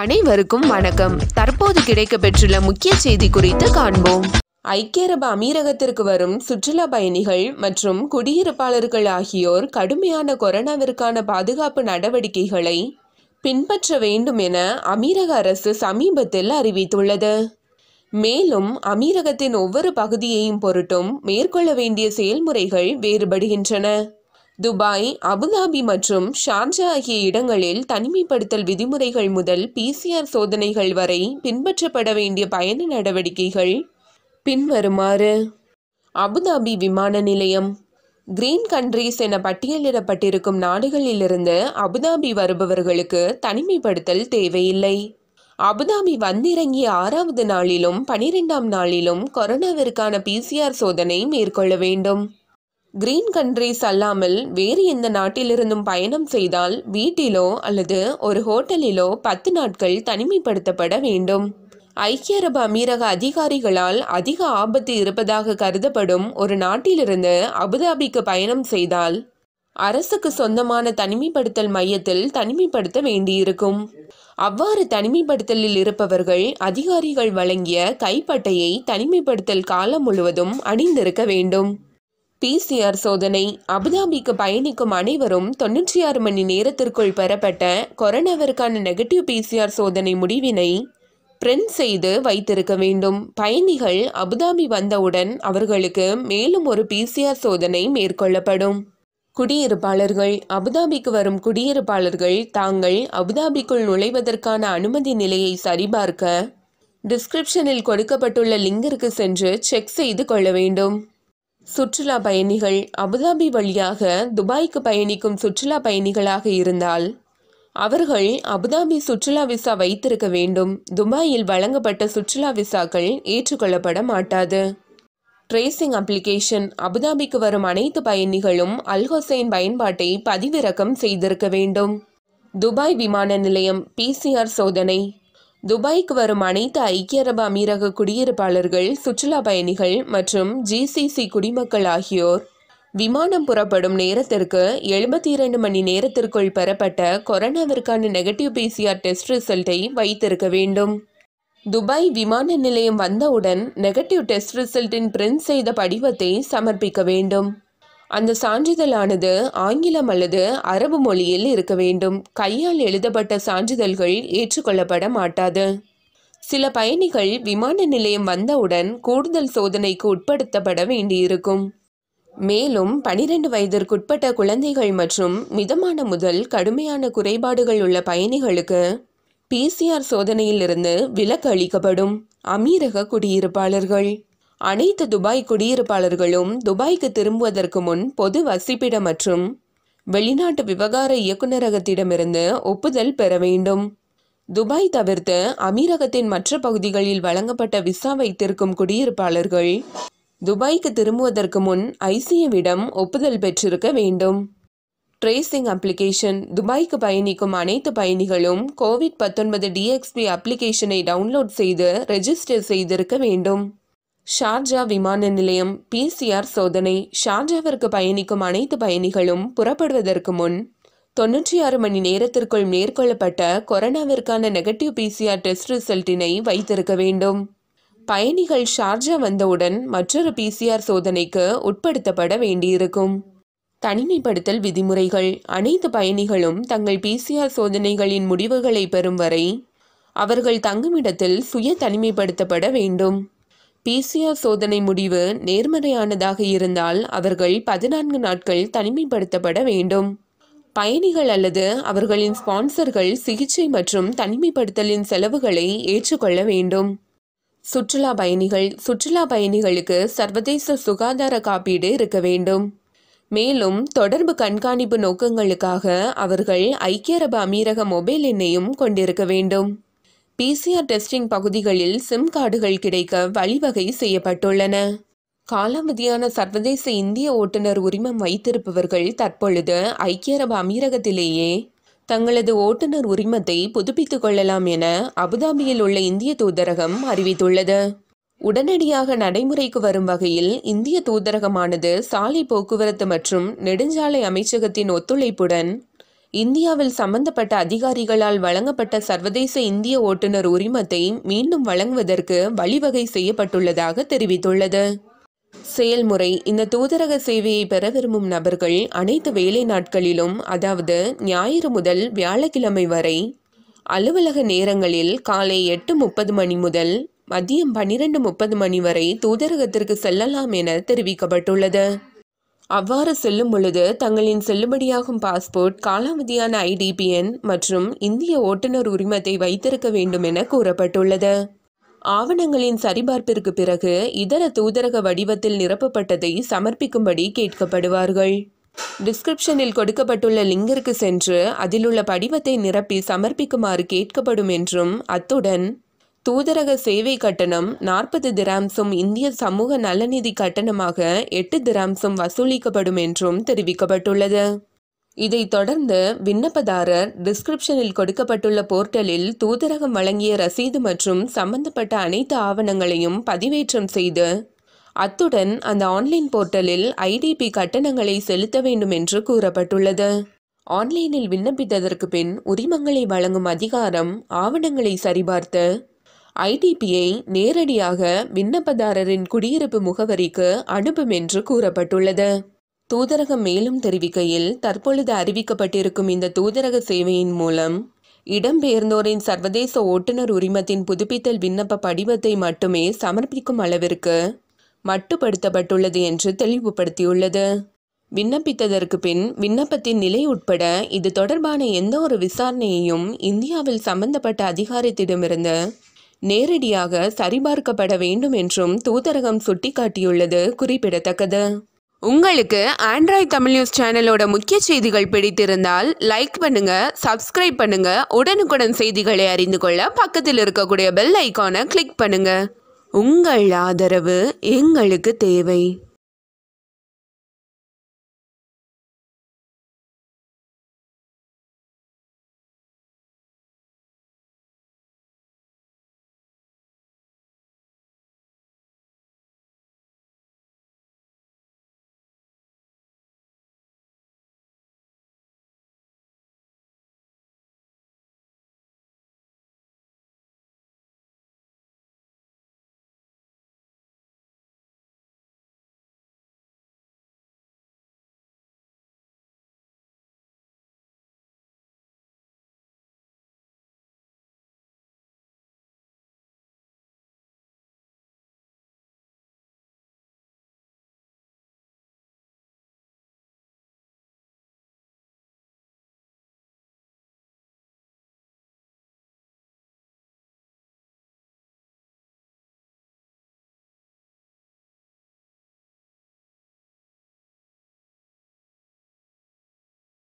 அனைவருக்கும் வணக்கம் தற்போது கிடைக்க பெற்றுள்ள முக்கிய செய்தி குறித்து காண்போம் ஐக்கிய அரபு அமீரகத்திற்கு வரும் சுற்றுலா பயணிகள் மற்றும் குடியிருப்பாளர்கள் ஆகியோர் கடுமையான கொரோனாவிற்கான பாதுகாப்பு நடவடிக்கைகளை பின்பற்ற வேண்டும் என அமீரக அரசு சமீபத்தில் அறிவித்துள்ளது மேலும் அமீரகத்தின் ஒவ்வொரு பகுதியையும் பொருட்டும் மேற்கொள்ள வேண்டிய செயல்முறைகள் வேறுபடுகின்றன துபாய் அபுதாபி மற்றும் ஷார்ஜா ஆகிய இடங்களில் தனிமைப்படுத்தல் விதிமுறைகள் முதல் பிசிஆர் சோதனைகள் வரை பின்பற்றப்பட வேண்டிய பயண நடவடிக்கைகள் பின்வருமாறு அபுதாபி விமான நிலையம் கிரீன் கண்ட்ரீஸ் என பட்டியலிடப்பட்டிருக்கும் நாடுகளிலிருந்து அபுதாபி வருபவர்களுக்கு தனிமைப்படுத்தல் தேவையில்லை அபுதாபி வந்திறங்கிய ஆறாவது நாளிலும் பனிரெண்டாம் நாளிலும் கொரோனாவிற்கான பிசிஆர் சோதனை மேற்கொள்ள வேண்டும் கிரீன் கண்ட்ரிஸ் அல்லாமல் வேறு எந்த நாட்டிலிருந்தும் பயணம் செய்தால் வீட்டிலோ அல்லது ஒரு ஹோட்டலிலோ பத்து நாட்கள் தனிமைப்படுத்தப்பட வேண்டும் ஐக்கிய அரபு அமீரக அதிகாரிகளால் அதிக ஆபத்து இருப்பதாக கருதப்படும் ஒரு நாட்டிலிருந்து அபுதாபிக்கு பயணம் செய்தால் அரசுக்கு சொந்தமான தனிமைப்படுத்தல் மையத்தில் தனிமைப்படுத்த வேண்டியிருக்கும் அவ்வாறு தனிமைப்படுத்தலில் இருப்பவர்கள் அதிகாரிகள் வழங்கிய கைப்பட்டையை தனிமைப்படுத்தல் காலம் முழுவதும் அணிந்திருக்க வேண்டும் பிசிஆர் சோதனை அபுதாபிக்கு பயணிக்கும் அனைவரும் தொன்னூற்றி ஆறு மணி நேரத்திற்குள் பெறப்பட்ட கொரோனாவிற்கான நெகட்டிவ் பிசிஆர் சோதனை முடிவினை பிரிண்ட் செய்து வைத்திருக்க வேண்டும் பயணிகள் அபுதாபி வந்தவுடன் அவர்களுக்கு மேலும் ஒரு பிசிஆர் சோதனை மேற்கொள்ளப்படும் குடியிருப்பாளர்கள் அபுதாபிக்கு வரும் குடியிருப்பாளர்கள் தாங்கள் அபுதாபிக்குள் நுழைவதற்கான அனுமதி நிலையை சரிபார்க்க டிஸ்கிரிப்ஷனில் கொடுக்கப்பட்டுள்ள லிங்கிற்கு சென்று செக் செய்து கொள்ள வேண்டும் சுற்றுலா பயணிகள் அபுதாபி வழியாக துபாய்க்கு பயணிக்கும் சுற்றுலா பயணிகளாக இருந்தால் அவர்கள் அபுதாபி சுற்றுலா விசா வைத்திருக்க வேண்டும் துபாயில் வழங்கப்பட்ட சுற்றுலா விசாக்கள் ஏற்றுக்கொள்ளப்பட மாட்டாது ட்ரேசிங் அப்ளிகேஷன் அபுதாபிக்கு வரும் அனைத்து பயணிகளும் அல்ஹொசைன் பயன்பாட்டை பதிவிறக்கம் செய்திருக்க வேண்டும் துபாய் விமான நிலையம் பிசிஆர் சோதனை துபாய்க்கு வரும் அனைத்து ஐக்கிய அரபு அமீரக குடியிருப்பாளர்கள் சுற்றுலா பயணிகள் மற்றும் ஜிசிசி குடிமக்கள் ஆகியோர் விமானம் புறப்படும் நேரத்திற்கு எழுபத்தி இரண்டு மணி நேரத்திற்குள் பெறப்பட்ட கொரோனாவிற்கான நெகட்டிவ் பிசிஆர் டெஸ்ட் ரிசல்ட்டை வைத்திருக்க வேண்டும் துபாய் விமான நிலையம் வந்தவுடன் நெகட்டிவ் டெஸ்ட் ரிசல்ட்டின் பிரிண்ட் செய்த படிவத்தை சமர்ப்பிக்க வேண்டும் அந்த சான்றிதழானது ஆங்கிலம் அல்லது அரபு மொழியில் இருக்க வேண்டும் கையால் எழுதப்பட்ட சான்றிதழ்கள் ஏற்றுக்கொள்ளப்பட மாட்டாது சில பயணிகள் விமான நிலையம் வந்தவுடன் கூடுதல் சோதனைக்கு உட்படுத்தப்பட வேண்டியிருக்கும் மேலும் பனிரெண்டு வயதிற்குட்பட்ட குழந்தைகள் மற்றும் மிதமான முதல் கடுமையான குறைபாடுகள் உள்ள பயணிகளுக்கு பிசிஆர் சோதனையிலிருந்து விலக்கு அளிக்கப்படும் அமீரக குடியிருப்பாளர்கள் அனைத்து துபாய் குடியிருப்பாளர்களும் துபாய்க்கு திரும்புவதற்கு முன் பொது வசிப்பிட மற்றும் வெளிநாட்டு விவகார இயக்குநரகத்திடமிருந்து ஒப்புதல் பெற வேண்டும் துபாய் தவிர்த்து அமீரகத்தின் மற்ற பகுதிகளில் வழங்கப்பட்ட விசா வைத்திருக்கும் குடியிருப்பாளர்கள் துபாய்க்கு திரும்புவதற்கு முன் ஐசிஏவிடம் ஒப்புதல் பெற்றிருக்க வேண்டும் ட்ரேசிங் அப்ளிகேஷன் துபாய்க்கு பயணிக்கும் அனைத்து பயணிகளும் கோவிட் பத்தொன்பது டிஎக்ஸ்பி அப்ளிகேஷனை டவுன்லோட் செய்து ரெஜிஸ்டர் செய்திருக்க வேண்டும் ஷார்ஜா விமான நிலையம் பிசிஆர் சோதனை ஷார்ஜாவிற்கு பயணிக்கும் அனைத்து பயணிகளும் புறப்படுவதற்கு முன் தொன்னூற்றி ஆறு மணி நேரத்திற்குள் மேற்கொள்ளப்பட்ட கொரோனாவிற்கான நெகட்டிவ் பிசிஆர் டெஸ்ட் ரிசல்ட்டினை வைத்திருக்க வேண்டும் பயணிகள் ஷார்ஜா வந்தவுடன் மற்றொரு பிசிஆர் சோதனைக்கு உட்படுத்தப்பட வேண்டியிருக்கும் தனிமைப்படுத்தல் விதிமுறைகள் அனைத்து பயணிகளும் தங்கள் பிசிஆர் சோதனைகளின் முடிவுகளை பெறும் வரை அவர்கள் தங்குமிடத்தில் சுய தனிமைப்படுத்தப்பட வேண்டும் பிசிஆர் சோதனை முடிவு நேர்மறையானதாக இருந்தால் அவர்கள் பதினான்கு நாட்கள் தனிமைப்படுத்தப்பட வேண்டும் பயணிகள் அல்லது அவர்களின் ஸ்பான்சர்கள் சிகிச்சை மற்றும் தனிமைப்படுத்தலின் செலவுகளை ஏற்றுக்கொள்ள வேண்டும் சுற்றுலா பயணிகள் சுற்றுலா பயணிகளுக்கு சர்வதேச சுகாதார காப்பீடு இருக்க வேண்டும் மேலும் தொடர்பு கண்காணிப்பு நோக்கங்களுக்காக அவர்கள் ஐக்கிய அரபு அமீரக மொபைல் எண்ணையும் கொண்டிருக்க வேண்டும் பிசிஆர் டெஸ்டிங் பகுதிகளில் சிம் கார்டுகள் கிடைக்க வழிவகை செய்யப்பட்டுள்ளன காலாவதியான சர்வதேச இந்திய ஓட்டுநர் உரிமம் வைத்திருப்பவர்கள் தற்பொழுது ஐக்கிய அரபு அமீரகத்திலேயே தங்களது ஓட்டுநர் உரிமத்தை புதுப்பித்துக் கொள்ளலாம் என அபுதாபியில் உள்ள இந்திய தூதரகம் அறிவித்துள்ளது உடனடியாக நடைமுறைக்கு வரும் வகையில் இந்திய தூதரகமானது சாலை போக்குவரத்து மற்றும் நெடுஞ்சாலை அமைச்சகத்தின் ஒத்துழைப்புடன் இந்தியாவில் சம்பந்தப்பட்ட அதிகாரிகளால் வழங்கப்பட்ட சர்வதேச இந்திய ஓட்டுநர் உரிமத்தை மீண்டும் வழங்குவதற்கு வழிவகை செய்யப்பட்டுள்ளதாக தெரிவித்துள்ளது செயல்முறை இந்த தூதரக சேவையை பெற விரும்பும் நபர்கள் அனைத்து வேலை நாட்களிலும் அதாவது ஞாயிறு முதல் வியாழக்கிழமை வரை அலுவலக நேரங்களில் காலை எட்டு முப்பது மணி முதல் மதியம் பன்னிரண்டு முப்பது மணி வரை தூதரகத்திற்கு செல்லலாம் என தெரிவிக்கப்பட்டுள்ளது அவ்வாறு செல்லும் பொழுது தங்களின் செல்லுபடியாகும் பாஸ்போர்ட் காலாவதியான ஐடிபிஎன் மற்றும் இந்திய ஓட்டுநர் உரிமத்தை வைத்திருக்க வேண்டும் என கூறப்பட்டுள்ளது ஆவணங்களின் சரிபார்ப்பிற்கு பிறகு இதர தூதரக வடிவத்தில் நிரப்பப்பட்டதை சமர்ப்பிக்கும்படி கேட்கப்படுவார்கள் டிஸ்கிரிப்ஷனில் கொடுக்கப்பட்டுள்ள லிங்கிற்கு சென்று அதிலுள்ள படிவத்தை நிரப்பி சமர்ப்பிக்குமாறு கேட்கப்படும் என்றும் அத்துடன் தூதரக சேவை கட்டணம் நாற்பது திராம்சம் இந்திய சமூக நலநிதி கட்டணமாக எட்டு திராம்சம் வசூலிக்கப்படும் என்றும் தெரிவிக்கப்பட்டுள்ளது இதைத் தொடர்ந்து விண்ணப்பதாரர் டிஸ்கிரிப்ஷனில் கொடுக்கப்பட்டுள்ள போர்ட்டலில் தூதரகம் வழங்கிய ரசீது மற்றும் சம்பந்தப்பட்ட அனைத்து ஆவணங்களையும் பதிவேற்றம் செய்து அத்துடன் அந்த ஆன்லைன் போர்ட்டலில் ஐடிபி கட்டணங்களை செலுத்த வேண்டும் என்று கூறப்பட்டுள்ளது ஆன்லைனில் விண்ணப்பித்ததற்கு பின் உரிமங்களை வழங்கும் அதிகாரம் ஆவணங்களை சரிபார்த்து ஐடிபியை நேரடியாக விண்ணப்பதாரரின் குடியிருப்பு முகவரிக்கு அனுப்பும் என்று கூறப்பட்டுள்ளது தூதரகம் மேலும் தெரிவிக்கையில் தற்பொழுது அறிவிக்கப்பட்டிருக்கும் இந்த தூதரக சேவையின் மூலம் இடம்பெயர்ந்தோரின் சர்வதேச ஓட்டுநர் உரிமத்தின் புதுப்பித்தல் விண்ணப்ப படிவத்தை மட்டுமே சமர்ப்பிக்கும் அளவிற்கு மட்டுப்படுத்தப்பட்டுள்ளது என்று தெளிவுபடுத்தியுள்ளது விண்ணப்பித்ததற்கு பின் விண்ணப்பத்தின் நிலை உட்பட இது தொடர்பான எந்த ஒரு விசாரணையையும் இந்தியாவில் சம்பந்தப்பட்ட அதிகாரத்திடமிருந்து நேரடியாக சரிபார்க்கப்பட வேண்டும் என்றும் தூதரகம் சுட்டிக்காட்டியுள்ளது குறிப்பிடத்தக்கது உங்களுக்கு ஆண்ட்ராய்ட் தமிழ் நியூஸ் சேனலோட முக்கிய செய்திகள் பிடித்திருந்தால் லைக் பண்ணுங்க சப்ஸ்கிரைப் பண்ணுங்க உடனுக்குடன் செய்திகளை அறிந்து கொள்ள பக்கத்தில் இருக்கக்கூடிய பெல் ஐக்கானை கிளிக் பண்ணுங்க உங்கள் ஆதரவு எங்களுக்கு தேவை